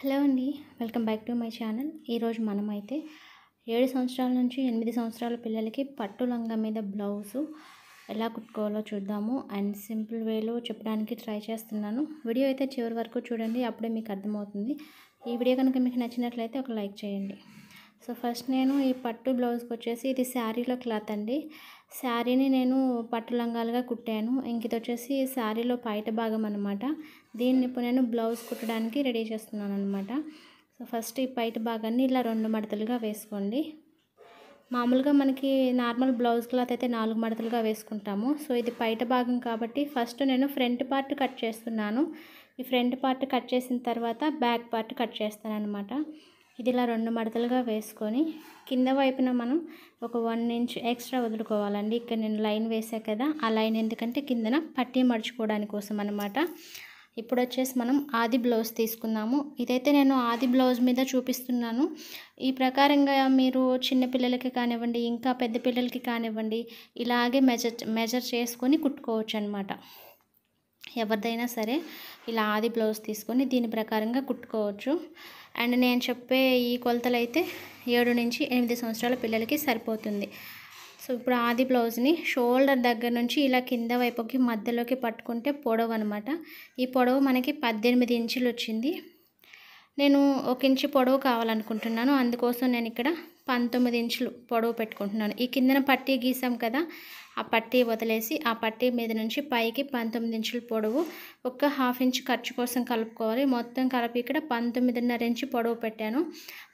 hello అండి welcome back to my channel ఈరోజు మనమైతే ఏడు సంవత్సరాల నుంచి ఎనిమిది సంవత్సరాల పిల్లలకి పట్టు లంగా మీద బ్లౌజు ఎలా కుట్టుకోవాలో చూద్దాము అండ్ సింపుల్ వేలో చెప్పడానికి ట్రై చేస్తున్నాను వీడియో అయితే చివరి వరకు చూడండి అప్పుడే మీకు అర్థమవుతుంది ఈ వీడియో కనుక మీకు నచ్చినట్లయితే ఒక లైక్ చేయండి సో ఫస్ట్ నేను ఈ పట్టు బ్లౌజ్కి వచ్చేసి ఇది శారీలో క్లాత్ అండి శారీని నేను పట్టు లంగాలుగా కుట్టాను ఇంక ఇది వచ్చేసి శారీలో పైట భాగం అనమాట దీన్ని ఇప్పుడు నేను బ్లౌజ్ కుట్టడానికి రెడీ చేస్తున్నాను అనమాట సో ఫస్ట్ ఈ పైట భాగాన్ని ఇలా రెండు మడతలుగా వేసుకోండి మామూలుగా మనకి నార్మల్ బ్లౌజ్ క్లాత్ అయితే నాలుగు మడతలుగా వేసుకుంటాము సో ఇది పైట భాగం కాబట్టి ఫస్ట్ నేను ఫ్రంట్ పార్ట్ కట్ చేస్తున్నాను ఈ ఫ్రంట్ పార్ట్ కట్ చేసిన తర్వాత బ్యాక్ పార్ట్ కట్ చేస్తాను అనమాట ఇది ఇలా రెండు మడతలుగా వేసుకొని కింద వైపున మనం ఒక వన్ ఇంచ్ ఎక్స్ట్రా వదులుకోవాలండి ఇక్కడ నేను లైన్ వేసా కదా ఆ లైన్ ఎందుకంటే కిందన పట్టి మడుచుకోవడానికి కోసం అనమాట ఇప్పుడు వచ్చేసి మనం ఆది బ్లౌజ్ తీసుకున్నాము ఇదైతే నేను ఆది బ్లౌజ్ మీద చూపిస్తున్నాను ఈ ప్రకారంగా మీరు చిన్నపిల్లలకి కానివ్వండి ఇంకా పెద్ద పిల్లలకి కానివ్వండి ఇలాగే మెజర్ మెజర్ చేసుకొని కుట్టుకోవచ్చు అనమాట ఎవరిదైనా సరే ఇలా ఆది బ్లౌజ్ తీసుకొని దీని ప్రకారంగా కుట్టుకోవచ్చు అండ్ నేను చెప్పే ఈ కొలతలు అయితే ఏడు నుంచి ఎనిమిది సంవత్సరాల పిల్లలకి సరిపోతుంది సో ఇప్పుడు ఆది బ్లౌజ్ని షోల్డర్ దగ్గర నుంచి ఇలా కింద వైపుకి మధ్యలోకి పట్టుకుంటే పొడవు అనమాట ఈ పొడవు మనకి పద్దెనిమిది ఇంచులు వచ్చింది నేను ఒక ఇంచు పొడవు కావాలనుకుంటున్నాను అందుకోసం నేను ఇక్కడ పంతొమ్మిది ఇంచులు పొడవు పెట్టుకుంటున్నాను ఈ కిందన పట్టి గీసాం కదా ఆ పట్టీ వదిలేసి ఆ పట్టీ మీద నుంచి పైకి పంతొమ్మిది ఇంచుల పొడవు ఒక హాఫ్ ఇంచ్ ఖర్చు కోసం కలుపుకోవాలి మొత్తం కలిపి ఇక్కడ పంతొమ్మిదిన్నర ఇంచు పొడవు పెట్టాను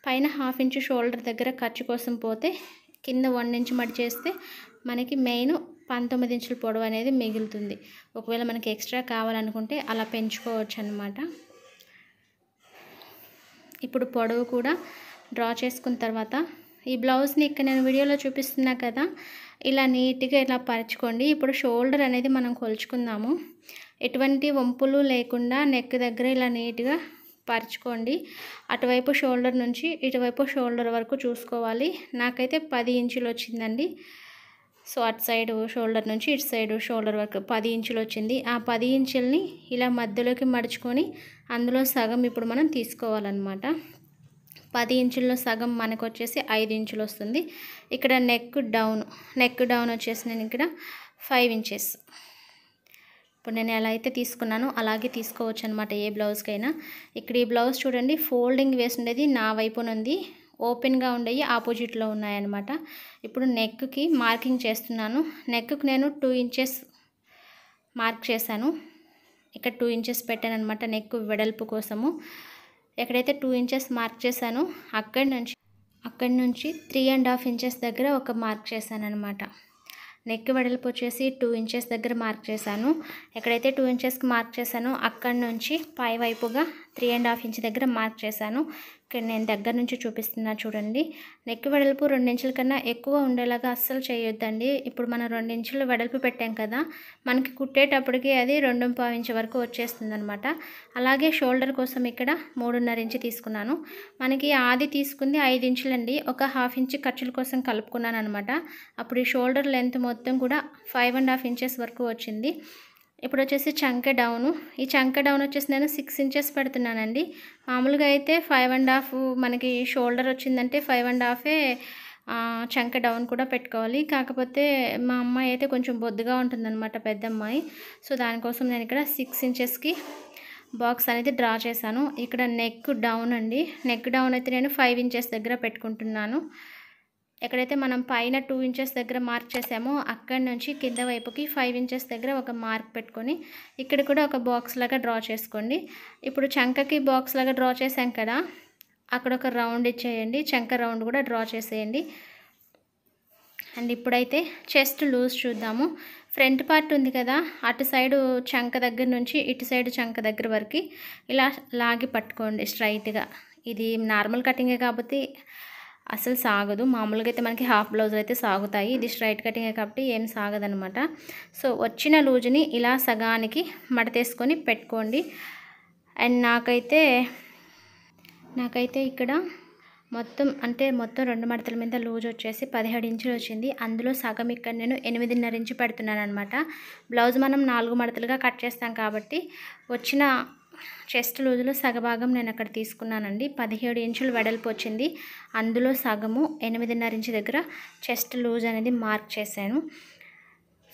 పైన హాఫ్ ఇంచ్ షోల్డర్ దగ్గర ఖర్చు కోసం పోతే కింద వన్ ఇంచ్ మడి చేస్తే మనకి మెయిన్ పంతొమ్మిది ఇంచుల పొడవు అనేది మిగులుతుంది ఒకవేళ మనకి ఎక్స్ట్రా కావాలనుకుంటే అలా పెంచుకోవచ్చు అనమాట ఇప్పుడు పొడవు కూడా డ్రా చేసుకున్న తర్వాత ఈ బ్లౌజ్ని ఇక్కడ నేను వీడియోలో చూపిస్తున్నా కదా ఇలా నీట్గా ఇలా పరచుకోండి ఇప్పుడు షోల్డర్ అనేది మనం కొలుచుకుందాము ఎటువంటి వంపులు లేకుండా నెక్ దగ్గర ఇలా నీట్గా పరచుకోండి అటువైపు షోల్డర్ నుంచి ఇటువైపు షోల్డర్ వరకు చూసుకోవాలి నాకైతే పది ఇంచులు వచ్చిందండి సో అటు సైడ్ షోల్డర్ నుంచి ఇటు సైడ్ షోల్డర్ వరకు పది ఇంచులు వచ్చింది ఆ పది ఇంచుల్ని ఇలా మధ్యలోకి మడుచుకొని అందులో సగం ఇప్పుడు మనం తీసుకోవాలన్నమాట పది ఇంచుల్లో సగం మనకు వచ్చేసి ఐదు ఇంచులు వస్తుంది ఇక్కడ నెక్ డౌన్ నెక్ డౌన్ వచ్చేసి నేను ఇక్కడ ఫైవ్ ఇంచెస్ ఇప్పుడు నేను ఎలా అయితే తీసుకున్నానో అలాగే తీసుకోవచ్చు అనమాట ఏ బ్లౌజ్కైనా ఇక్కడ ఈ బ్లౌజ్ చూడండి ఫోల్డింగ్ వేసి ఉండేది నా వైపునుంది ఓపెన్గా ఉండేవి ఆపోజిట్లో ఉన్నాయన్నమాట ఇప్పుడు నెక్కి మార్కింగ్ చేస్తున్నాను నెక్కి నేను టూ ఇంచెస్ మార్క్ చేశాను ఇక్కడ టూ ఇంచెస్ పెట్టాను అనమాట నెక్ వెడల్పు కోసము ఎక్కడైతే టూ ఇంచెస్ మార్క్ చేశానో అక్కడి నుంచి అక్కడి నుంచి త్రీ అండ్ హాఫ్ ఇంచెస్ దగ్గర ఒక మార్క్ చేశాను అనమాట నెక్ వెడల్పు వచ్చేసి టూ ఇంచెస్ దగ్గర మార్క్ చేశాను ఎక్కడైతే టూ ఇంచెస్కి మార్క్ చేశానో అక్కడి నుంచి పై వైపుగా త్రీ అండ్ హాఫ్ ఇంచ్ దగ్గర మార్క్ చేశాను ఇక్కడ నేను దగ్గర నుంచి చూపిస్తున్నా చూడండి నెక్కి వెడల్పు రెండించుల కన్నా ఎక్కువ ఉండేలాగా అస్సలు చేయొద్దండి ఇప్పుడు మనం రెండించులు వెడల్పు పెట్టాం కదా మనకి కుట్టేటప్పటికి అది రెండు పావు ఇంచ్ వరకు వచ్చేస్తుంది అనమాట అలాగే షోల్డర్ కోసం ఇక్కడ మూడున్నర ఇంచ్ తీసుకున్నాను మనకి ఆది తీసుకుంది ఐదు ఇంచులండి ఒక హాఫ్ ఇంచ్ ఖర్చుల కోసం కలుపుకున్నాను అనమాట అప్పుడు ఈ షోల్డర్ లెంత్ మొత్తం కూడా ఫైవ్ అండ్ హాఫ్ ఇంచెస్ వరకు వచ్చింది ఇప్పుడు వచ్చేసి చంక డౌను ఈ చంక డౌన్ వచ్చేసి నేను సిక్స్ ఇంచెస్ పెడుతున్నానండి మామూలుగా అయితే ఫైవ్ అండ్ హాఫ్ మనకి షోల్డర్ వచ్చిందంటే ఫైవ్ అండ్ హాఫే చంక డౌన్ కూడా పెట్టుకోవాలి కాకపోతే మా అమ్మాయి అయితే కొంచెం బొద్దుగా ఉంటుందన్నమాట పెద్ద అమ్మాయి సో దానికోసం నేను ఇక్కడ సిక్స్ ఇంచెస్కి బాక్స్ అనేది డ్రా చేశాను ఇక్కడ నెక్ డౌన్ అండి నెక్ డౌన్ అయితే నేను ఫైవ్ ఇంచెస్ దగ్గర పెట్టుకుంటున్నాను ఎక్కడైతే మనం పైన టూ ఇంచెస్ దగ్గర మార్క్ చేసామో అక్కడ నుంచి కింద వైపుకి ఫైవ్ ఇంచెస్ దగ్గర ఒక మార్క్ పెట్టుకొని ఇక్కడ కూడా ఒక బాక్స్ లాగా డ్రా చేసుకోండి ఇప్పుడు చంకకి బాక్స్ లాగా డ్రా చేసాం కదా అక్కడ ఒక రౌండ్ ఇచ్చేయండి చంక రౌండ్ కూడా డ్రా చేసేయండి అండ్ ఇప్పుడైతే చెస్ట్ లూజ్ చూద్దాము ఫ్రంట్ పార్ట్ ఉంది కదా అటు సైడు చంక దగ్గర నుంచి ఇటు సైడు చంక దగ్గర వరకు ఇలా లాగి పట్టుకోండి స్ట్రైట్గా ఇది నార్మల్ కటింగే కాబట్టి అసలు సాగదు మామూలుగా అయితే మనకి హాఫ్ బ్లౌజులు అయితే సాగుతాయి ఇది స్ట్రైట్ కటింగ్ కాబట్టి ఏం సాగదనమాట సో వచ్చిన లూజుని ఇలా సగానికి మడతేసుకొని పెట్టుకోండి అండ్ నాకైతే నాకైతే ఇక్కడ మొత్తం అంటే మొత్తం రెండు మడతల మీద లూజ్ వచ్చేసి పదిహేడు ఇంచులు వచ్చింది అందులో సగం ఇక్కడ నేను ఎనిమిదిన్నర ఇంచు పెడుతున్నాను అనమాట బ్లౌజ్ మనం నాలుగు మడతలుగా కట్ చేస్తాం కాబట్టి వచ్చిన చెస్ట్ లూజ్లో సగభాగం నేను అక్కడ తీసుకున్నానండి పదిహేడు ఇంచులు వెడల్పు వచ్చింది అందులో సగము ఎనిమిదిన్నర ఇంచు దగ్గర చెస్ట్ లూజ్ అనేది మార్క్ చేశాను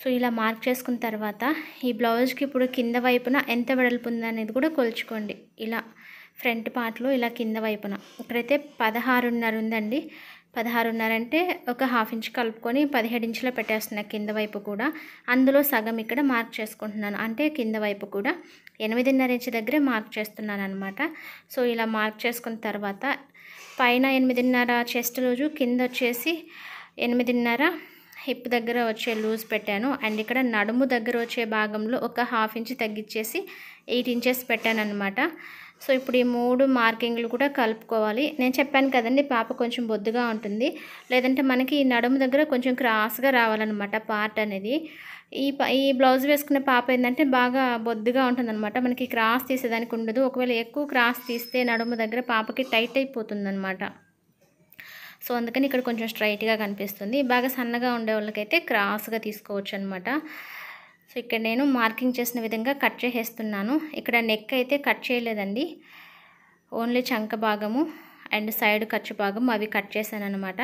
సో ఇలా మార్క్ చేసుకున్న తర్వాత ఈ బ్లౌజ్కి ఇప్పుడు కింద వైపున ఎంత వెడల్పు ఉందనేది కూడా కొలుచుకోండి ఇలా ఫ్రంట్ పార్ట్లో ఇలా కింద వైపున ఇక్కడైతే పదహారున్నర ఉందండి పదహారున్నర అంటే ఒక హాఫ్ ఇంచ్ కలుపుకొని పదిహేడు ఇంచులో పెట్టేస్తున్నా కింద వైపు కూడా అందులో సగం ఇక్కడ మార్క్ చేసుకుంటున్నాను అంటే కింద వైపు కూడా ఎనిమిదిన్నర ఇంచ్ దగ్గరే మార్క్ చేస్తున్నాను అనమాట సో ఇలా మార్క్ చేసుకున్న తర్వాత పైన ఎనిమిదిన్నర చెస్ట్ లూజు కింద వచ్చేసి ఎనిమిదిన్నర హిప్ దగ్గర వచ్చే లూజ్ పెట్టాను అండ్ ఇక్కడ నడుము దగ్గర వచ్చే భాగంలో ఒక హాఫ్ ఇంచ్ తగ్గించేసి ఎయిట్ ఇంచెస్ పెట్టాను అనమాట సో ఇప్పుడు ఈ మూడు మార్కింగ్లు కూడా కలుపుకోవాలి నేను చెప్పాను కదండి పాప కొంచెం బొద్దుగా ఉంటుంది లేదంటే మనకి ఈ నడుము దగ్గర కొంచెం క్రాస్గా రావాలన్నమాట పార్ట్ అనేది ఈ ఈ బ్లౌజ్ వేసుకునే పాప ఏంటంటే బాగా బొద్దుగా ఉంటుందన్నమాట మనకి క్రాస్ తీసేదానికి ఉండదు ఒకవేళ ఎక్కువ క్రాస్ తీస్తే నడుము దగ్గర పాపకి టైట్ అయిపోతుందన్నమాట సో అందుకని ఇక్కడ కొంచెం స్ట్రైట్గా కనిపిస్తుంది బాగా సన్నగా ఉండే వాళ్ళకైతే క్రాస్గా తీసుకోవచ్చు అనమాట సో ఇక్కడ నేను మార్కింగ్ చేసిన విధంగా కట్ చేసేస్తున్నాను ఇక్కడ నెక్ అయితే కట్ చేయలేదండి ఓన్లీ చంక భాగము అండ్ సైడ్ ఖర్చు భాగం అవి కట్ చేశాను అనమాట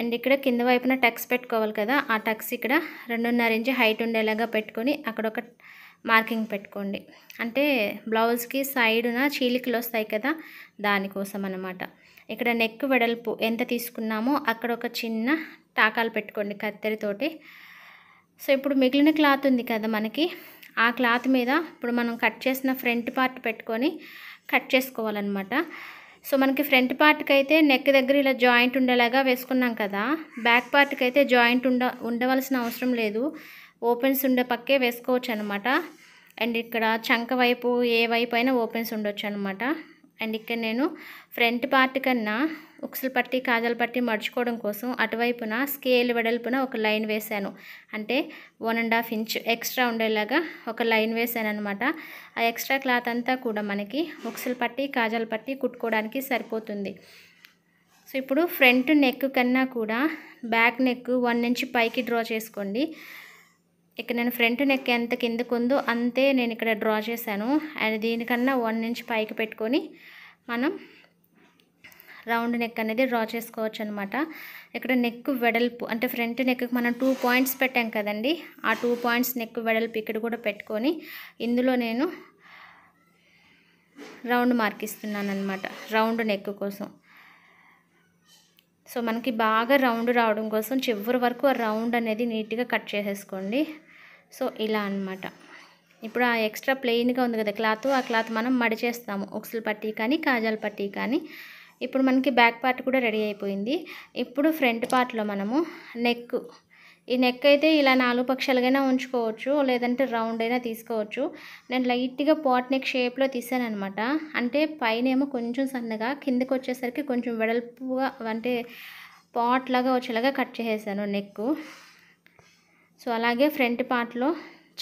అండ్ ఇక్కడ కింద వైపున టక్స్ పెట్టుకోవాలి కదా ఆ టక్స్ ఇక్కడ రెండున్నర ఇంచు హైట్ ఉండేలాగా పెట్టుకొని అక్కడ ఒక మార్కింగ్ పెట్టుకోండి అంటే బ్లౌజ్కి సైడున చీలికలు వస్తాయి కదా దానికోసం అనమాట ఇక్కడ నెక్ వెడల్పు ఎంత తీసుకున్నామో అక్కడ ఒక చిన్న టాకాలు పెట్టుకోండి కత్తెరతోటి సో ఇప్పుడు మిగిలిన క్లాత్ ఉంది కదా మనకి ఆ క్లాత్ మీద ఇప్పుడు మనం కట్ చేసిన ఫ్రంట్ పార్ట్ పెట్టుకొని కట్ చేసుకోవాలన్నమాట సో మనకి ఫ్రంట్ పార్ట్కి అయితే నెక్ దగ్గర ఇలా జాయింట్ ఉండేలాగా వేసుకున్నాం కదా బ్యాక్ పార్ట్కి అయితే జాయింట్ ఉండ ఉండవలసిన అవసరం లేదు ఓపెన్స్ ఉండే పక్కే వేసుకోవచ్చు అనమాట అండ్ ఇక్కడ చంక వైపు ఏ వైపు అయినా ఓపెన్స్ ఉండొచ్చు అనమాట అండ్ ఇక్కడ నేను ఫ్రంట్ పార్ట్ కన్నా ఉక్సలు పట్టి కాజలు పట్టి మడుచుకోవడం కోసం అటువైపున స్కేల్ వెడల్పున ఒక లైన్ వేశాను అంటే one and half inch extra ఉండేలాగా ఒక లైన్ వేశాను అనమాట ఆ ఎక్స్ట్రా క్లాత్ అంతా కూడా మనకి ఉక్సలు పట్టి కాజాలు పట్టి కుట్టుకోవడానికి సరిపోతుంది సో ఇప్పుడు ఫ్రంట్ నెక్ కన్నా కూడా బ్యాక్ నెక్ వన్ ఇంచ్ పైకి డ్రా చేసుకోండి ఇక్కడ నేను ఫ్రంట్ నెక్ ఎంత కిందకు ఉందో అంతే నేను ఇక్కడ డ్రా చేశాను అండ్ దీనికన్నా వన్ ఇంచ్ పైకి పెట్టుకొని మనం రౌండ్ నెక్ అనేది డ్రా చేసుకోవచ్చు అనమాట ఇక్కడ నెక్ వెడల్పు అంటే ఫ్రంట్ నెక్కి మనం టూ పాయింట్స్ పెట్టాం కదండి ఆ టూ పాయింట్స్ నెక్ వెడల్పు ఇక్కడ కూడా పెట్టుకొని ఇందులో నేను రౌండ్ మార్క్ ఇస్తున్నాను అనమాట రౌండ్ నెక్ కోసం సో మనకి బాగా రౌండ్ రావడం కోసం చివరి వరకు ఆ రౌండ్ అనేది నీట్గా కట్ చేసేసుకోండి సో ఇలా అనమాట ఇప్పుడు ఆ ఎక్స్ట్రా ప్లెయిన్గా ఉంది కదా క్లాత్ ఆ క్లాత్ మనం మడిచేస్తాము ఉక్సులు పట్టి కానీ కాజాల పట్టి కానీ ఇప్పుడు మనకి బ్యాక్ పార్ట్ కూడా రెడీ అయిపోయింది ఇప్పుడు ఫ్రంట్ పార్ట్లో మనము నెక్ ఈ నెక్ అయితే ఇలా నాలుగు పక్షాలుగైనా ఉంచుకోవచ్చు లేదంటే రౌండ్ అయినా తీసుకోవచ్చు నేను లైట్గా పాట్ నెక్ షేప్లో అనమాట అంటే పైనేమో కొంచెం సన్నగా కిందకు వచ్చేసరికి కొంచెం వెడల్పుగా అంటే పాట్ లాగా వచ్చేలాగా కట్ చేసేసాను నెక్ సో అలాగే ఫ్రంట్ పార్ట్లో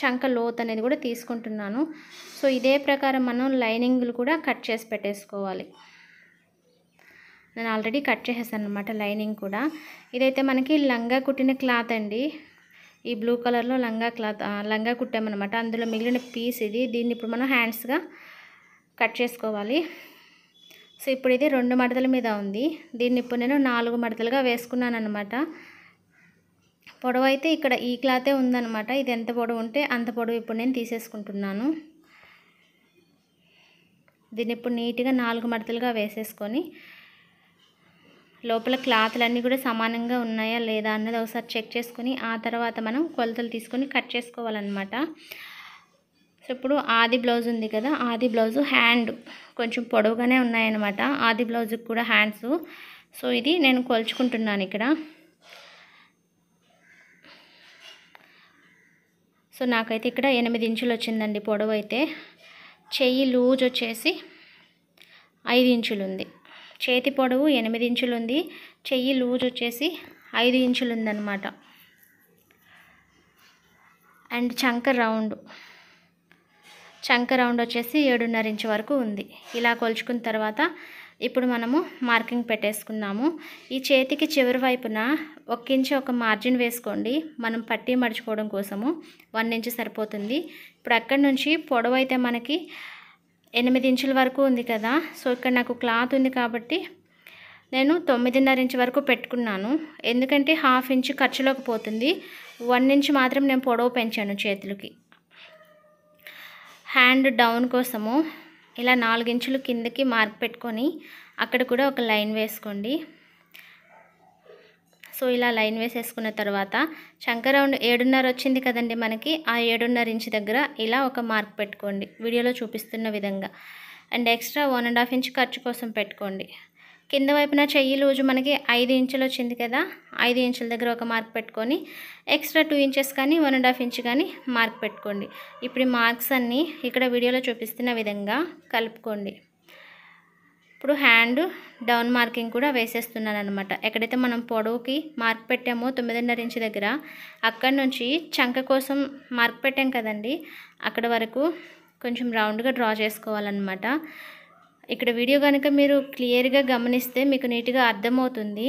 చంక లోత్ అనేది కూడా తీసుకుంటున్నాను సో ఇదే ప్రకారం మనం లైనింగ్లు కూడా కట్ చేసి పెట్టేసుకోవాలి నేను ఆల్రెడీ కట్ చేసేసాను అనమాట లైనింగ్ కూడా ఇదైతే మనకి లంగా కుట్టిన క్లాత్ అండి ఈ బ్లూ కలర్లో లంగా క్లాత్ లంగా కుట్టామన్నమాట అందులో మిగిలిన పీస్ ఇది దీన్ని ఇప్పుడు మనం హ్యాండ్స్గా కట్ చేసుకోవాలి సో ఇప్పుడు ఇది రెండు మడతల మీద ఉంది దీన్ని ఇప్పుడు నేను నాలుగు మడతలుగా వేసుకున్నాను అనమాట పొడవు అయితే ఇక్కడ ఈ క్లాతే ఉందనమాట ఇది ఎంత పొడవు ఉంటే అంత పొడవు ఇప్పుడు నేను తీసేసుకుంటున్నాను దీన్ని ఇప్పుడు నీట్గా నాలుగు మడతలుగా వేసేసుకొని లోపల క్లాత్లన్నీ కూడా సమానంగా ఉన్నాయా లేదా అన్నది ఒకసారి చెక్ చేసుకొని ఆ తర్వాత మనం కొలతలు తీసుకొని కట్ చేసుకోవాలన్నమాట సో ఇప్పుడు ఆది బ్లౌజ్ ఉంది కదా ఆది బ్లౌజు హ్యాండ్ కొంచెం పొడవుగానే ఉన్నాయన్నమాట ఆది బ్లౌజ్కి కూడా హ్యాండ్స్ సో ఇది నేను కొలుచుకుంటున్నాను ఇక్కడ సో నాకైతే ఇక్కడ ఎనిమిది ఇంచులు వచ్చిందండి పొడవు అయితే చెయ్యి లూజ్ వచ్చేసి ఐదు ఇంచులు ఉంది చేతి పొడవు ఎనిమిది ఇంచులు ఉంది చెయ్యి లూజ్ వచ్చేసి ఐదు ఇంచులు ఉందన్నమాట అండ్ చంక రౌండ్ చంక రౌండ్ వచ్చేసి ఏడున్నర ఇంచు వరకు ఉంది ఇలా కొలుచుకున్న తర్వాత ఇప్పుడు మనము మార్కింగ్ పెట్టేసుకుందాము ఈ చేతికి చివరి వైపున ఒక ఇంచు ఒక మార్జిన్ వేసుకోండి మనం పట్టి మడుచుకోవడం కోసము వన్ ఇంచు సరిపోతుంది ఇప్పుడు అక్కడి నుంచి పొడవు అయితే మనకి ఎనిమిది ఇంచుల వరకు ఉంది కదా సో ఇక్కడ నాకు క్లాత్ ఉంది కాబట్టి నేను తొమ్మిదిన్నర ఇంచు వరకు పెట్టుకున్నాను ఎందుకంటే హాఫ్ ఇంచు ఖర్చులోకి పోతుంది వన్ ఇంచు మాత్రం నేను పొడవు పెంచాను చేతులకి హ్యాండ్ డౌన్ కోసము ఇలా నాలుగించులు కిందకి మార్క్ పెట్టుకొని అక్కడ కూడా ఒక లైన్ వేసుకోండి సో ఇలా లైన్ వేసేసుకున్న తర్వాత చంక రౌండ్ ఏడున్నర వచ్చింది కదండి మనకి ఆ ఏడున్నర ఇంచ్ దగ్గర ఇలా ఒక మార్క్ పెట్టుకోండి వీడియోలో చూపిస్తున్న విధంగా and extra one and half inch ఖర్చు కోసం పెట్టుకోండి కింద వైపున చెయ్యి లూజు మనకి ఐదు ఇంచులు వచ్చింది కదా ఐదు ఇంచుల దగ్గర ఒక మార్క్ పెట్టుకొని ఎక్స్ట్రా టూ ఇంచెస్ కానీ వన్ అండ్ హాఫ్ ఇంచ్ కానీ మార్క్ పెట్టుకోండి ఇప్పుడు ఈ మార్క్స్ అన్నీ ఇక్కడ వీడియోలో చూపిస్తున్న విధంగా కలుపుకోండి ఇప్పుడు హ్యాండ్ డౌన్ మార్కింగ్ కూడా వేసేస్తున్నాను అనమాట ఎక్కడైతే మనం పొడవుకి మార్క్ పెట్టామో తొమ్మిదిన్నర ఇంచు దగ్గర అక్కడి నుంచి చంక కోసం మార్క్ పెట్టాం కదండి అక్కడ వరకు కొంచెం రౌండ్గా డ్రా చేసుకోవాలన్నమాట ఇక్కడ వీడియో కనుక మీరు క్లియర్గా గమనిస్తే మీకు నీట్గా అర్థమవుతుంది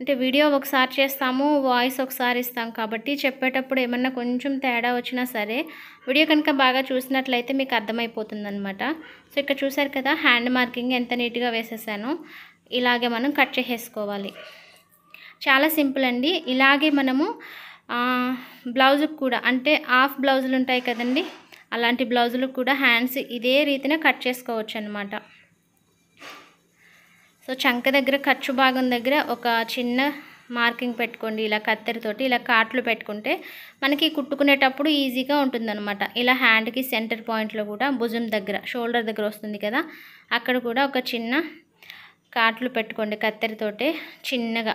అంటే వీడియో ఒకసారి చేస్తాము వాయిస్ ఒకసారి ఇస్తాం కాబట్టి చెప్పేటప్పుడు ఏమన్నా కొంచెం తేడా వచ్చినా సరే వీడియో కనుక బాగా చూసినట్లయితే మీకు అర్థమైపోతుంది అనమాట సో ఇక్కడ చూసారు కదా హ్యాండ్ మార్కింగ్ ఎంత నీట్గా వేసేసాను ఇలాగే మనం కట్ చేసేసుకోవాలి చాలా సింపుల్ అండి ఇలాగే మనము బ్లౌజుకు కూడా అంటే హాఫ్ బ్లౌజులు ఉంటాయి కదండి అలాంటి బ్లౌజులకు కూడా హ్యాండ్స్ ఇదే రీతిన కట్ చేసుకోవచ్చు అనమాట సో చంక దగ్గర ఖర్చు భాగం దగ్గర ఒక చిన్న మార్కింగ్ పెట్టుకోండి ఇలా కత్తెరతోటి ఇలా కాట్లు పెట్టుకుంటే మనకి కుట్టుకునేటప్పుడు ఈజీగా ఉంటుందన్నమాట ఇలా హ్యాండ్కి సెంటర్ పాయింట్లో కూడా భుజం దగ్గర షోల్డర్ దగ్గర వస్తుంది కదా అక్కడ కూడా ఒక చిన్న కాట్లు పెట్టుకోండి కత్తెరతోటే చిన్నగా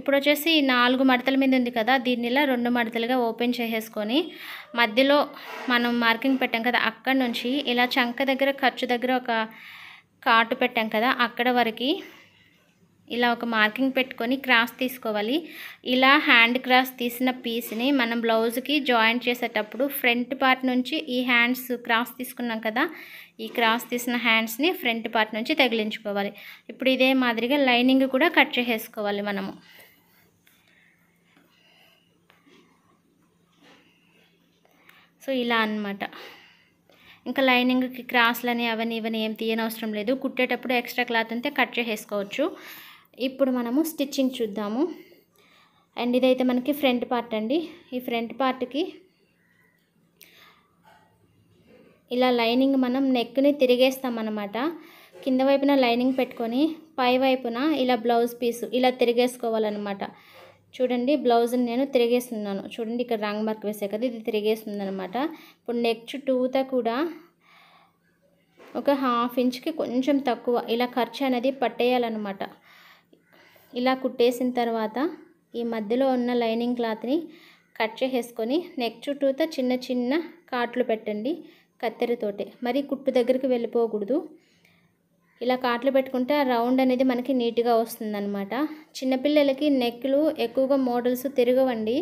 ఇప్పుడు వచ్చేసి నాలుగు మడతల మీద ఉంది కదా దీన్ని ఇలా రెండు మడతలుగా ఓపెన్ చేసేసుకొని మధ్యలో మనం మార్కింగ్ పెట్టాం కదా అక్కడ నుంచి ఇలా చంక దగ్గర ఖర్చు దగ్గర ఒక కాటు పెట్టాం కదా అక్కడ వరకు ఇలా ఒక మార్కింగ్ పెట్టుకొని క్రాస్ తీసుకోవాలి ఇలా హ్యాండ్ క్రాస్ తీసిన పీస్ని మనం బ్లౌజ్కి జాయింట్ చేసేటప్పుడు ఫ్రంట్ పార్ట్ నుంచి ఈ హ్యాండ్స్ క్రాస్ తీసుకున్నాం కదా ఈ క్రాస్ తీసిన హ్యాండ్స్ని ఫ్రంట్ పార్ట్ నుంచి తగిలించుకోవాలి ఇప్పుడు ఇదే మాదిరిగా లైనింగ్ కూడా కట్ చేసేసుకోవాలి మనము సో ఇలా అనమాట ఇంకా లైనింగ్కి క్రాస్లని అవన్నీ ఇవన్నీ ఏం తీయనవసరం లేదు కుట్టేటప్పుడు ఎక్స్ట్రా క్లాత్ అంతే కట్ చేసేసుకోవచ్చు ఇప్పుడు మనము స్టిచ్చింగ్ చూద్దాము అండ్ ఇదైతే మనకి ఫ్రంట్ పార్ట్ అండి ఈ ఫ్రంట్ పార్ట్కి ఇలా లైనింగ్ మనం నెక్ని తిరిగేస్తాం అన్నమాట కింద వైపున లైనింగ్ పెట్టుకొని పై వైపున ఇలా బ్లౌజ్ పీసు ఇలా తిరిగేసుకోవాలన్నమాట చూడండి బ్లౌజ్ని నేను తిరిగేస్తున్నాను చూడండి ఇక్కడ రాంగ్ మార్క్ వేసే కదా ఇది తిరిగేస్తుంది అనమాట ఇప్పుడు నెక్స్ట్ టూతో కూడా ఒక హాఫ్ ఇంచ్కి కొంచెం తక్కువ ఇలా ఖర్చు అనేది పట్టేయాలన్నమాట ఇలా కుట్టేసిన తర్వాత ఈ మధ్యలో ఉన్న లైనింగ్ క్లాత్ని కట్ చేసేసుకొని నెక్ చుట్టూతో చిన్న చిన్న కాట్లు పెట్టండి కత్తెరతోటి మరి కుట్టు దగ్గరికి వెళ్ళిపోకూడదు ఇలా కాట్లు పెట్టుకుంటే ఆ రౌండ్ అనేది మనకి నీట్గా అనమాట చిన్నపిల్లలకి నెక్లు ఎక్కువగా మోడల్స్ తిరగవండి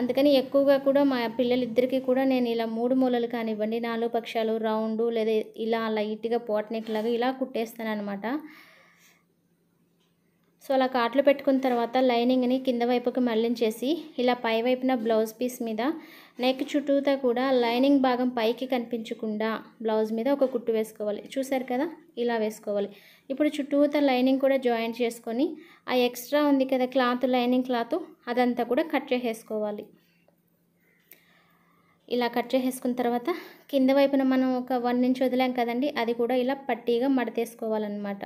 అందుకని ఎక్కువగా కూడా మా పిల్లలిద్దరికీ కూడా నేను ఇలా మూడు మూలలు కానివ్వండి నాలుగు పక్షాలు రౌండు లేదా ఇలా లైట్గా పోట్ నెక్ లాగా ఇలా కుట్టేస్తాను అనమాట సో అలా కాట్లు పెట్టుకున్న తర్వాత లైనింగ్ని కింద వైపుకి మళ్ళించేసి ఇలా పై వైపున బ్లౌజ్ పీస్ మీద నెక్ చుట్టూతా కూడా లైనింగ్ భాగం పైకి కనిపించకుండా బ్లౌజ్ మీద ఒక కుట్టు వేసుకోవాలి చూసారు కదా ఇలా వేసుకోవాలి ఇప్పుడు చుట్టూతా లైనింగ్ కూడా జాయింట్ చేసుకొని ఆ ఎక్స్ట్రా ఉంది కదా క్లాత్ లైనింగ్ క్లాత్ అదంతా కూడా కట్ చేసేసుకోవాలి ఇలా కట్ చేసేసుకున్న తర్వాత కింద వైపున మనం ఒక వన్ ఇంచ్ వదిలాం కదండి అది కూడా ఇలా పట్టీగా మడతేసుకోవాలన్నమాట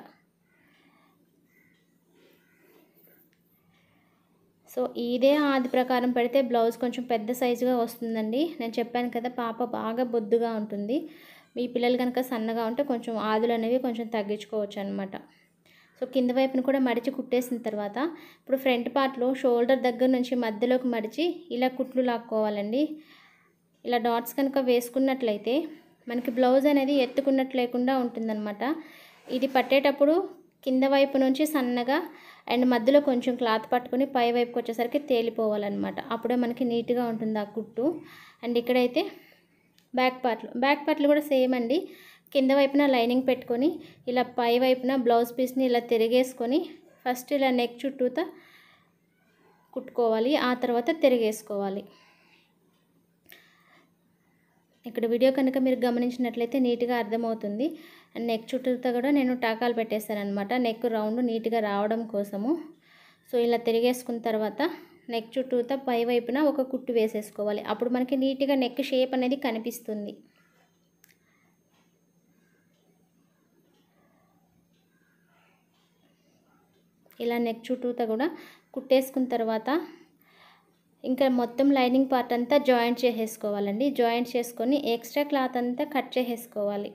సో ఇదే ఆది ప్రకారం పెడితే బ్లౌజ్ కొంచెం పెద్ద సైజుగా వస్తుందండి నేను చెప్పాను కదా పాప బాగా బొద్దుగా ఉంటుంది మీ పిల్లలు కనుక సన్నగా ఉంటే కొంచెం ఆదులు అనేవి కొంచెం తగ్గించుకోవచ్చు అనమాట సో కింద వైపును కూడా మడిచి కుట్టేసిన తర్వాత ఇప్పుడు ఫ్రంట్ పార్ట్లో షోల్డర్ దగ్గర నుంచి మధ్యలోకి మడిచి ఇలా కుట్లు లాక్కోవాలండి ఇలా డాట్స్ కనుక వేసుకున్నట్లయితే మనకి బ్లౌజ్ అనేది ఎత్తుకున్నట్లు లేకుండా ఉంటుందన్నమాట ఇది పట్టేటప్పుడు కింద వైపు నుంచి సన్నగా అండ్ మధ్యలో కొంచెం క్లాత్ పట్టుకుని పై వైపుకి వచ్చేసరికి తేలిపోవాలన్నమాట అప్పుడే మనకి నీట్గా ఉంటుంది ఆ కుట్టు అండ్ ఇక్కడైతే బ్యాక్ పార్ట్లు బ్యాక్ పార్ట్లు కూడా సేమ్ అండి కింద వైపున లైనింగ్ పెట్టుకొని ఇలా పై వైపున బ్లౌజ్ పీస్ని ఇలా తిరిగేసుకొని ఫస్ట్ ఇలా నెక్ చుట్టూత కుట్టుకోవాలి ఆ తర్వాత తిరిగేసుకోవాలి ఇక్కడ వీడియో కనుక మీరు గమనించినట్లయితే నీట్గా అర్థమవుతుంది నెక్ చుట్టూతో కూడా నేను టాకాలు అనమాట నెక్ రౌండ్ నీట్గా రావడం కోసము సో ఇలా తిరిగేసుకున్న తర్వాత నెక్ చుట్టూతో పై వైపున ఒక కుట్టు వేసేసుకోవాలి అప్పుడు మనకి నీట్గా నెక్ షేప్ అనేది కనిపిస్తుంది ఇలా నెక్ చుట్టూత కూడా కుట్టేసుకున్న తర్వాత ఇంకా మొత్తం లైనింగ్ పార్ట్ అంతా జాయింట్ చేసేసుకోవాలండి జాయింట్ చేసుకొని ఎక్స్ట్రా క్లాత్ అంతా కట్ చేసేసుకోవాలి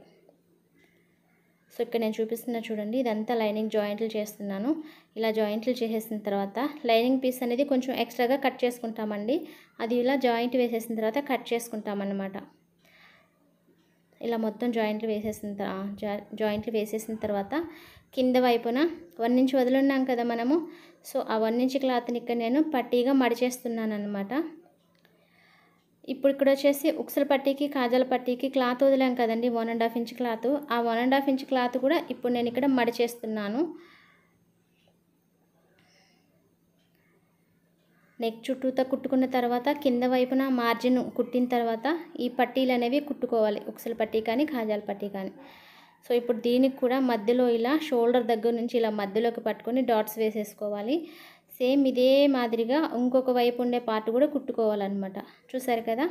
సో ఇక్కడ నేను చూపిస్తున్న చూడండి ఇదంతా లైనింగ్ జాయింట్లు చేస్తున్నాను ఇలా జాయింట్లు చేసేసిన తర్వాత లైనింగ్ పీస్ అనేది కొంచెం ఎక్స్ట్రాగా కట్ చేసుకుంటామండి అది ఇలా జాయింట్ వేసేసిన తర్వాత కట్ చేసుకుంటామన్నమాట ఇలా మొత్తం జాయింట్లు వేసేసిన జాయింట్లు వేసేసిన తర్వాత కింద వైపున వన్ ఇంచ్ వదిలిన్నాం కదా మనము సో ఆ వన్ ఇంచ్ క్లాత్ని ఇక్కడ నేను పట్టీగా మడిచేస్తున్నాను అనమాట ఇప్పుడు ఇక్కడ వచ్చేసి ఉక్సల పట్టీకి కాజాల పట్టీకి క్లాత్ వదిలాం కదండి one and half inch cloth ఆ one and half inch cloth కూడా ఇప్పుడు నేను ఇక్కడ మడిచేస్తున్నాను నెక్ చుట్టూతో కుట్టుకున్న తర్వాత కింద వైపున మార్జిన్ కుట్టిన తర్వాత ఈ పట్టీలు అనేవి కుట్టుకోవాలి ఉక్సల పట్టీ కానీ కాజాల పట్టీ కానీ సో ఇప్పుడు దీనికి కూడా మధ్యలో ఇలా షోల్డర్ దగ్గర నుంచి ఇలా మధ్యలోకి పట్టుకొని డాట్స్ వేసేసుకోవాలి సేమ్ ఇదే మాదిరిగా ఇంకొక వైపు ఉండే పార్ట్ కూడా కుట్టుకోవాలన్నమాట చూసారు కదా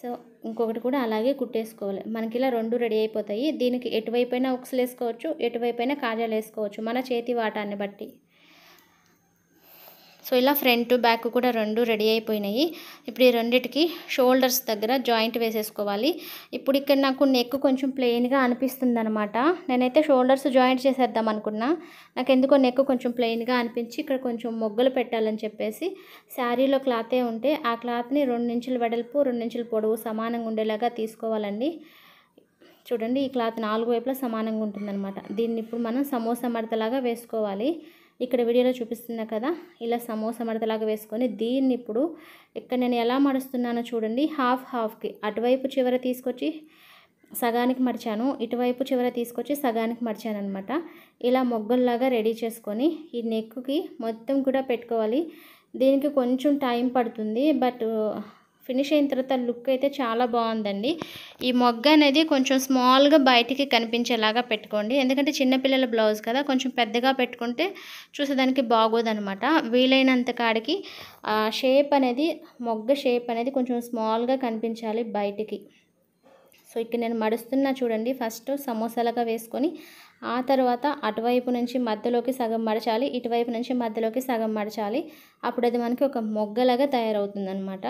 సో ఇంకొకటి కూడా అలాగే కుట్టేసుకోవాలి మనకి ఇలా రెండు రెడీ అయిపోతాయి దీనికి ఎటువైపైనా ఉక్సులు వేసుకోవచ్చు ఎటువైపైనా కాజాలు వేసుకోవచ్చు మన చేతి వాటాన్ని బట్టి సో ఇలా ఫ్రంట్ బ్యాక్ కూడా రెండు రెడీ అయిపోయినాయి ఇప్పుడు ఈ రెండిటికి షోల్డర్స్ దగ్గర జాయింట్ వేసేసుకోవాలి ఇప్పుడు ఇక్కడ నాకు నెక్ కొంచెం ప్లెయిన్గా అనిపిస్తుంది అనమాట నేనైతే షోల్డర్స్ జాయింట్ చేసేద్దాం అనుకున్నా నాకు ఎందుకో నెక్ కొంచెం ప్లెయిన్గా అనిపించి ఇక్కడ కొంచెం మొగ్గలు పెట్టాలని చెప్పేసి శారీలో క్లాతే ఉంటే ఆ క్లాత్ని రెండు రెండించుల వెడల్పు రెండు రెండించుల పొడవు సమానంగా ఉండేలాగా తీసుకోవాలండి చూడండి ఈ క్లాత్ నాలుగు వైపులా సమానంగా ఉంటుందన్నమాట దీన్ని ఇప్పుడు మనం సమోసా మడతలాగా వేసుకోవాలి ఇక్కడ వీడియోలో చూపిస్తున్నా కదా ఇలా సమోసా మడతలాగా వేసుకొని దీన్ని ఇప్పుడు ఇక్కడ నేను ఎలా మడుస్తున్నానో చూడండి హాఫ్ హాఫ్కి అటువైపు చివర తీసుకొచ్చి సగానికి మడిచాను ఇటువైపు చివర తీసుకొచ్చి సగానికి మడిచాను అనమాట ఇలా మొగ్గల్లాగా రెడీ చేసుకొని ఈ నెక్కి మొత్తం కూడా పెట్టుకోవాలి దీనికి కొంచెం టైం పడుతుంది బట్ ఫినిష్ అయిన తర్వాత లుక్ అయితే చాలా బాగుందండి ఈ మొగ్గ అనేది కొంచెం స్మాల్గా బయటికి కనిపించేలాగా పెట్టుకోండి ఎందుకంటే చిన్నపిల్లల బ్లౌజ్ కదా కొంచెం పెద్దగా పెట్టుకుంటే చూసేదానికి బాగోదనమాట వీలైనంత కాడికి షేప్ అనేది మొగ్గ షేప్ అనేది కొంచెం స్మాల్గా కనిపించాలి బయటికి సో ఇక్కడ నేను మడుస్తున్నా చూడండి ఫస్ట్ సమోసాలుగా వేసుకొని ఆ తర్వాత అటువైపు నుంచి మధ్యలోకి సగం మడచాలి ఇటువైపు నుంచి మధ్యలోకి సగం మడచాలి అప్పుడు అది మనకి ఒక మొగ్గలాగా తయారవుతుందనమాట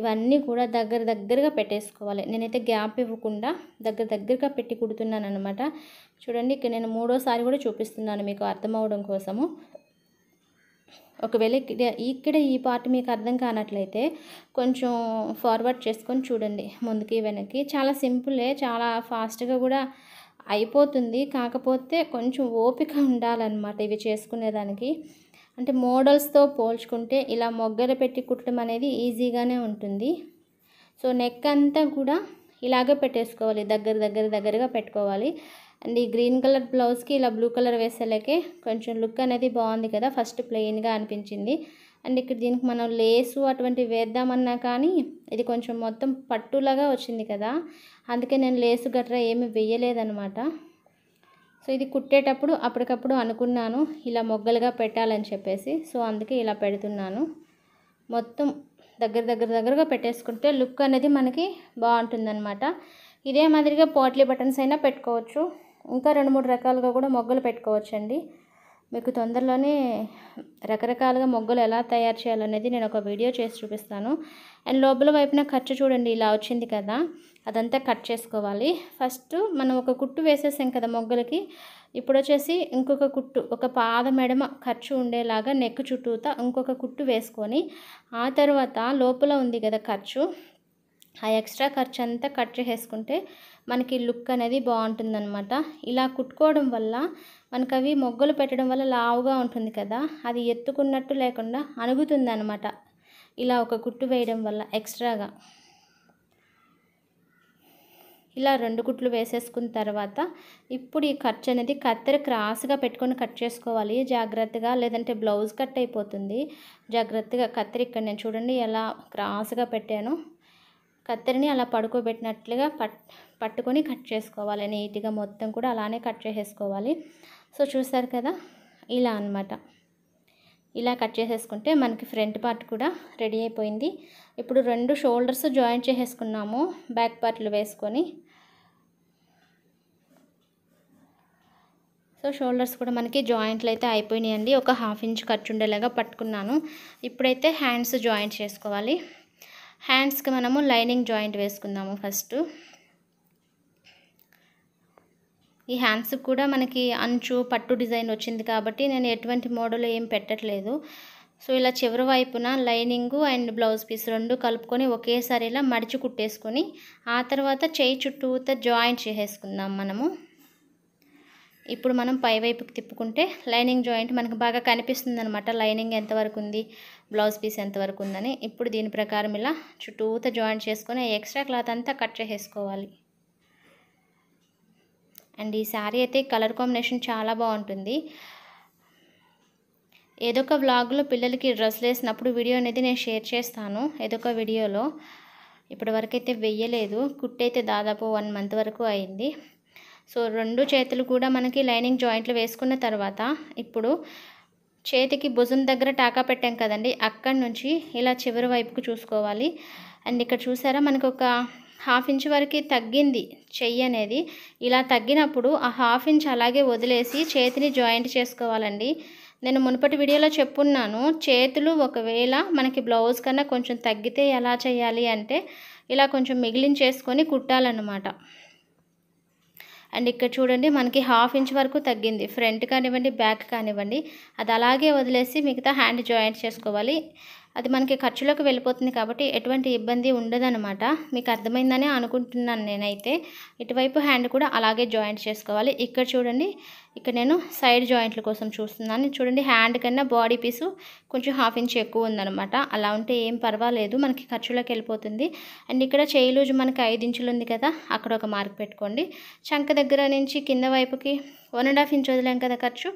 ఇవన్నీ కూడా దగ్గర దగ్గరగా పెట్టేసుకోవాలి నేనైతే గ్యాప్ ఇవ్వకుండా దగ్గర దగ్గరగా పెట్టి కుడుతున్నాను అనమాట చూడండి ఇక్కడ నేను మూడోసారి కూడా చూపిస్తున్నాను మీకు అర్థమవడం కోసము ఒకవేళ ఇక్కడ ఇక్కడ ఈ పార్ట్ మీకు అర్థం కానట్లయితే కొంచెం ఫార్వర్డ్ చేసుకొని చూడండి ముందుకి వెనక్కి చాలా సింపులే చాలా ఫాస్ట్గా కూడా అయిపోతుంది కాకపోతే కొంచెం ఓపిక ఉండాలన్నమాట ఇవి చేసుకునేదానికి అంటే మోడల్స్తో పోల్చుకుంటే ఇలా మొగ్గర పెట్టి కుట్టడం అనేది ఈజీగానే ఉంటుంది సో నెక్ అంతా కూడా ఇలాగే పెట్టేసుకోవాలి దగ్గర దగ్గర దగ్గరగా పెట్టుకోవాలి అండ్ ఈ గ్రీన్ కలర్ బ్లౌజ్కి ఇలా బ్లూ కలర్ వేసేలాకే కొంచెం లుక్ అనేది బాగుంది కదా ఫస్ట్ ప్లెయిన్గా అనిపించింది అండ్ ఇక్కడ దీనికి మనం లేసు అటువంటివి వేద్దామన్నా కానీ ఇది కొంచెం మొత్తం పట్టులాగా వచ్చింది కదా అందుకే నేను లేసు గట్రా ఏమి వేయలేదనమాట సో ఇది కుట్టేటప్పుడు అప్పటికప్పుడు అనుకున్నాను ఇలా మొగ్గలుగా పెట్టాలని చెప్పేసి సో అందుకే ఇలా పెడుతున్నాను మొత్తం దగ్గర దగ్గర దగ్గరగా పెట్టేసుకుంటే లుక్ అనేది మనకి బాగుంటుందన్నమాట ఇదే మాదిరిగా పోట్లీ బటన్స్ అయినా పెట్టుకోవచ్చు ఇంకా రెండు మూడు రకాలుగా కూడా మొగ్గలు పెట్టుకోవచ్చండి మీకు తొందరలోనే రకరకాలుగా మొగ్గలు ఎలా తయారు చేయాలనేది నేను ఒక వీడియో చేసి చూపిస్తాను అండ్ లోపల వైపున ఖర్చు చూడండి ఇలా వచ్చింది కదా అదంతా కట్ చేసుకోవాలి ఫస్ట్ మనం ఒక కుట్టు వేసేసాం కదా మొగ్గలకి ఇప్పుడు వచ్చేసి ఇంకొక కుట్టు ఒక పాద మెడమ ఖర్చు ఉండేలాగా నెక్ చుట్టూతా ఇంకొక కుట్టు వేసుకొని ఆ తర్వాత లోపల ఉంది కదా ఖర్చు ఆ ఎక్స్ట్రా ఖర్చు అంతా కట్ చేసుకుంటే మనకి లుక్ అనేది బాగుంటుందన్నమాట ఇలా కుట్టుకోవడం వల్ల మనకు అవి మొగ్గలు పెట్టడం వల్ల లావుగా ఉంటుంది కదా అది ఎత్తుకున్నట్టు లేకుండా అణుగుతుంది అనమాట ఇలా ఒక గుట్టు వేయడం వల్ల ఎక్స్ట్రాగా ఇలా రెండు గుట్లు వేసేసుకున్న తర్వాత ఇప్పుడు ఈ ఖర్చు అనేది కత్తెర క్రాస్గా పెట్టుకొని కట్ చేసుకోవాలి జాగ్రత్తగా లేదంటే బ్లౌజ్ కట్ అయిపోతుంది జాగ్రత్తగా కత్తెర ఇక్కడ నేను చూడండి ఎలా క్రాస్గా పెట్టాను కత్తెరని అలా పడుకోబెట్టినట్లుగా పట్ పట్టుకొని కట్ చేసుకోవాలి నీట్గా మొత్తం కూడా అలానే కట్ చేసేసుకోవాలి సో చూసారు కదా ఇలా అనమాట ఇలా కట్ చేసేసుకుంటే మనకి ఫ్రంట్ పార్ట్ కూడా రెడీ అయిపోయింది ఇప్పుడు రెండు షోల్డర్స్ జాయింట్ చేసేసుకున్నాము బ్యాక్ పార్ట్లు వేసుకొని సో షోల్డర్స్ కూడా మనకి జాయింట్లు అయితే అయిపోయినాయండి ఒక హాఫ్ ఇంచ్ ఖర్చు ఉండేలాగా పట్టుకున్నాను ఇప్పుడైతే హ్యాండ్స్ జాయింట్ చేసుకోవాలి హ్యాండ్స్కి మనము లైనింగ్ జాయింట్ వేసుకుందాము ఫస్ట్ ఈ హ్యాండ్స్ కూడా మనకి అంచు పట్టు డిజైన్ వచ్చింది కాబట్టి నేను ఎటువంటి మోడల్ ఏం పెట్టట్లేదు సో ఇలా చివరి వైపున లైనింగు అండ్ బ్లౌజ్ పీస్ రెండు కలుపుకొని ఒకేసారి ఇలా మడిచి కుట్టేసుకొని ఆ తర్వాత చేయి చుట్టూతో జాయింట్ చేసేసుకుందాం మనము ఇప్పుడు మనం పై వైపుకి తిప్పుకుంటే లైనింగ్ జాయింట్ మనకు బాగా కనిపిస్తుంది అనమాట లైనింగ్ ఎంతవరకు ఉంది బ్లౌజ్ పీస్ ఎంతవరకు ఉందని ఇప్పుడు దీని ప్రకారం ఇలా చుట్టూత జాయింట్ చేసుకొని ఎక్స్ట్రా క్లాత్ అంతా కట్ చేసేసుకోవాలి అండ్ ఈ శారీ అయితే కలర్ కాంబినేషన్ చాలా బాగుంటుంది ఏదో ఒక వ్లాగ్లో పిల్లలకి డ్రెస్లు వేసినప్పుడు వీడియో అనేది నేను షేర్ చేస్తాను ఏదో ఒక వీడియోలో ఇప్పటి వరకు అయితే వెయ్యలేదు కుట్టయితే దాదాపు వన్ మంత్ వరకు అయింది సో రెండు చేతులు కూడా మనకి లైనింగ్ జాయింట్లు వేసుకున్న తర్వాత ఇప్పుడు చేతికి భుజం దగ్గర టాకా పెట్టాం కదండి అక్కడి నుంచి ఇలా చివరి వైపుకు చూసుకోవాలి అండ్ ఇక్కడ చూసారా మనకు ఒక హాఫ్ ఇంచ్ వరకు తగ్గింది చెయ్యి అనేది ఇలా తగ్గినప్పుడు ఆ హాఫ్ ఇంచ్ అలాగే వదిలేసి చేతిని జాయింట్ చేసుకోవాలండి నేను మునుపటి వీడియోలో చెప్పున్నాను చేతులు ఒకవేళ మనకి బ్లౌజ్ కన్నా కొంచెం తగ్గితే ఎలా చేయాలి అంటే ఇలా కొంచెం మిగిలించేసుకొని కుట్టాలన్నమాట అండ్ ఇక్కడ చూడండి మనకి హాఫ్ ఇంచ్ వరకు తగ్గింది ఫ్రంట్ కానివ్వండి బ్యాక్ కానివ్వండి అది అలాగే వదిలేసి మిగతా హ్యాండ్ జాయింట్ చేసుకోవాలి అది మనకి ఖర్చులోకి వెళ్ళిపోతుంది కాబట్టి ఎటువంటి ఇబ్బంది ఉండదనమాట మీకు అర్థమైందని అనుకుంటున్నాను నేనైతే ఇటువైపు హ్యాండ్ కూడా అలాగే జాయింట్ చేసుకోవాలి ఇక్కడ చూడండి ఇక్కడ నేను సైడ్ జాయింట్ల కోసం చూస్తున్నాను చూడండి హ్యాండ్ కన్నా బాడీ పీసు కొంచెం హాఫ్ ఇంచ్ ఎక్కువ ఉందనమాట అలా ఉంటే ఏం పర్వాలేదు మనకి ఖర్చులోకి వెళ్ళిపోతుంది అండ్ ఇక్కడ చేయి లూజు మనకి ఐదు ఇంచులు ఉంది కదా అక్కడ ఒక మార్క్ పెట్టుకోండి చంక దగ్గర నుంచి కింద వైపుకి వన్ అండ్ హాఫ్ ఇంచ్ వదిలేం కదా ఖర్చు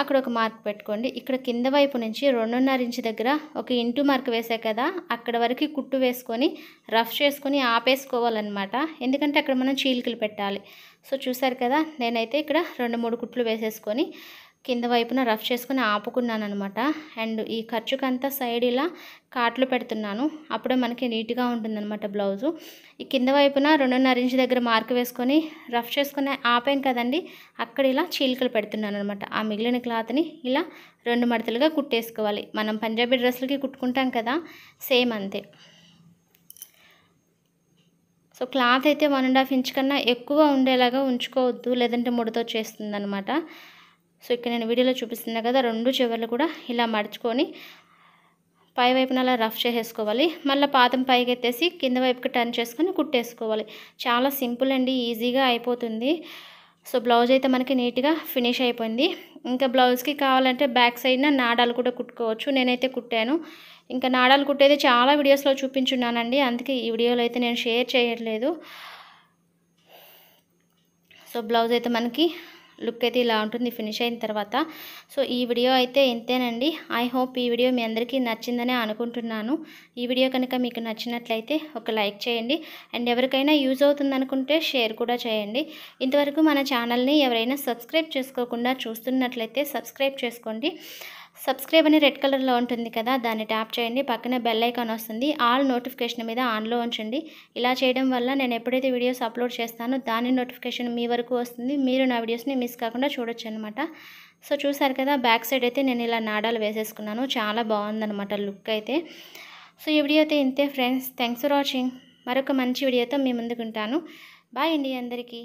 అక్కడ ఒక మార్క్ పెట్టుకోండి ఇక్కడ కింద వైపు నుంచి రెండున్నర ఇంచు దగ్గర ఒక ఇంటూ మార్క్ వేసాయి కదా అక్కడ వరకు కుట్టు వేసుకొని రఫ్ చేసుకొని ఆపేసుకోవాలన్నమాట ఎందుకంటే అక్కడ మనం చీలికలు పెట్టాలి సో చూసారు కదా నేనైతే ఇక్కడ రెండు మూడు కుట్లు వేసేసుకొని కింద వైపున రఫ్ చేసుకుని ఆపుకున్నాను అనమాట అండ్ ఈ ఖర్చుకంతా సైడ్ ఇలా కాట్లు పెడుతున్నాను అప్పుడే మనకి నీట్గా ఉంటుందన్నమాట బ్లౌజు ఈ కింద వైపున రెండున్నర ఇంచ్ దగ్గర మార్క్ వేసుకొని రఫ్ చేసుకుని ఆపాను కదండి అక్కడ ఇలా చీలికలు పెడుతున్నాను అనమాట ఆ మిగిలిన క్లాత్ని ఇలా రెండు మడతలుగా కుట్టేసుకోవాలి మనం పంజాబీ డ్రెస్లకి కుట్టుకుంటాం కదా సేమ్ అంతే సో క్లాత్ అయితే వన్ అండ్ హాఫ్ ఇంచ్ కన్నా ఎక్కువ ఉండేలాగా ఉంచుకోవద్దు లేదంటే ముడతో చేస్తుంది అనమాట సో ఇక్కడ నేను వీడియోలో చూపిస్తున్నా కదా రెండు చివర్లు కూడా ఇలా మడుచుకొని పై వైపున అలా రఫ్ చేసేసుకోవాలి మళ్ళీ పాదం పైకి ఎత్తేసి కింద వైపుకి టర్న్ చేసుకొని కుట్టేసుకోవాలి చాలా సింపుల్ అండి ఈజీగా అయిపోతుంది సో బ్లౌజ్ అయితే మనకి నీట్గా ఫినిష్ అయిపోయింది ఇంకా బ్లౌజ్కి కావాలంటే బ్యాక్ సైడ్న నాడాలు కూడా కుట్టుకోవచ్చు నేనైతే కుట్టాను ఇంకా నాడాలు కుట్టేది చాలా వీడియోస్లో చూపించున్నానండి అందుకే ఈ వీడియోలో అయితే నేను షేర్ చేయట్లేదు సో బ్లౌజ్ అయితే మనకి లుక్ అయితే ఇలా ఉంటుంది ఫినిష్ అయిన తర్వాత సో ఈ వీడియో అయితే ఇంతేనండి ఐ హోప్ ఈ వీడియో మీ అందరికీ నచ్చిందనే అనుకుంటున్నాను ఈ వీడియో కనుక మీకు నచ్చినట్లయితే ఒక లైక్ చేయండి అండ్ ఎవరికైనా యూజ్ అవుతుంది అనుకుంటే షేర్ కూడా చేయండి ఇంతవరకు మన ఛానల్ని ఎవరైనా సబ్స్క్రైబ్ చేసుకోకుండా చూస్తున్నట్లయితే సబ్స్క్రైబ్ చేసుకోండి సబ్స్క్రైబ్ అని రెడ్ కలర్లో ఉంటుంది కదా దాన్ని ట్యాప్ చేయండి పక్కనే బెల్ ఐకాన్ వస్తుంది ఆల్ నోటిఫికేషన్ మీద ఆన్లో ఉంచండి ఇలా చేయడం వల్ల నేను ఎప్పుడైతే వీడియోస్ అప్లోడ్ చేస్తానో దాని నోటిఫికేషన్ మీ వరకు వస్తుంది మీరు నా వీడియోస్ని మిస్ కాకుండా చూడొచ్చు అనమాట సో చూసారు కదా బ్యాక్ సైడ్ అయితే నేను ఇలా నాడాలు వేసేసుకున్నాను చాలా బాగుందనమాట లుక్ అయితే సో ఈ వీడియో అయితే ఇంతే ఫ్రెండ్స్ థ్యాంక్స్ ఫర్ వాచింగ్ మరొక మంచి వీడియోతో మీ ముందుకుంటాను బాయ్ అండి అందరికీ